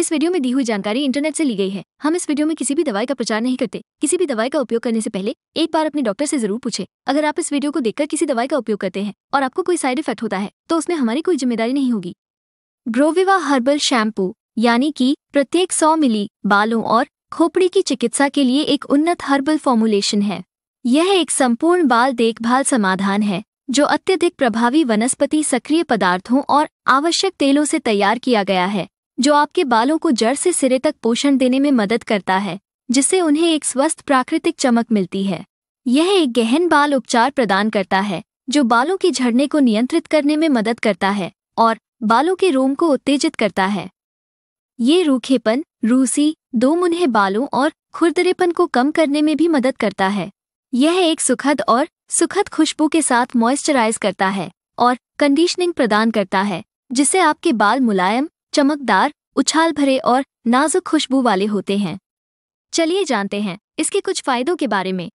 इस वीडियो में दी हुई जानकारी इंटरनेट से ली गई है हम इस वीडियो में किसी भी दवाई का प्रचार नहीं करते किसी भी दवाई का उपयोग करने से पहले एक बार अपने डॉक्टर से जरूर पूछे अगर आप इस वीडियो को देखकर किसी दवाई का उपयोग करते हैं और आपको कोई साइड इफेक्ट होता है तो उसमें हमारी कोई जिम्मेदारी नहीं होगी ग्रोविवा हर्बल शैम्पू यानी की प्रत्येक सौ मिली बालों और खोपड़ी की चिकित्सा के लिए एक उन्नत हर्बल फॉर्मुलेशन है यह एक संपूर्ण बाल देखभाल समाधान है जो अत्यधिक प्रभावी वनस्पति सक्रिय पदार्थों और आवश्यक तेलों से तैयार किया गया है जो आपके बालों को जड़ से सिरे तक पोषण देने में मदद करता है जिससे उन्हें एक स्वस्थ प्राकृतिक चमक मिलती है यह एक गहन बाल उपचार प्रदान करता है जो बालों के झड़ने को नियंत्रित करने में मदद करता है और बालों के रोम को उत्तेजित करता है ये रूखेपन रूसी दो मुन्हे बालों और खुरदरेपन को कम करने में भी मदद करता है यह एक सुखद और सुखद खुशबू के साथ मॉइस्चराइज करता है और कंडीशनिंग प्रदान करता है जिससे आपके बाल मुलायम चमकदार उछाल भरे और नाजुक खुशबू वाले होते हैं चलिए जानते हैं इसके कुछ फायदों के बारे में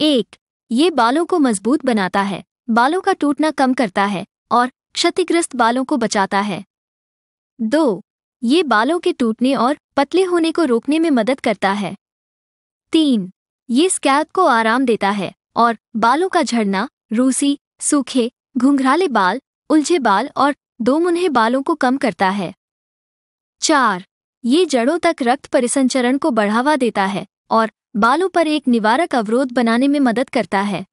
एक ये बालों को मजबूत बनाता है बालों का टूटना कम करता है और क्षतिग्रस्त बालों को बचाता है दो ये बालों के टूटने और पतले होने को रोकने में मदद करता है तीन ये स्कैल्प को आराम देता है और बालों का झड़ना रूसी सूखे घुंघराले बाल उलझे बाल और दो मुन्हे बालों को कम करता है चार ये जड़ों तक रक्त परिसंचरण को बढ़ावा देता है और बालों पर एक निवारक अवरोध बनाने में मदद करता है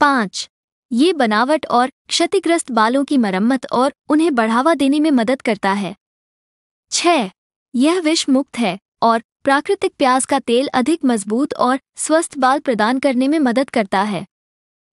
पाँच ये बनावट और क्षतिग्रस्त बालों की मरम्मत और उन्हें बढ़ावा देने में मदद करता है छ यह विष मुक्त है और प्राकृतिक प्याज का तेल अधिक मजबूत और स्वस्थ बाल प्रदान करने में मदद करता है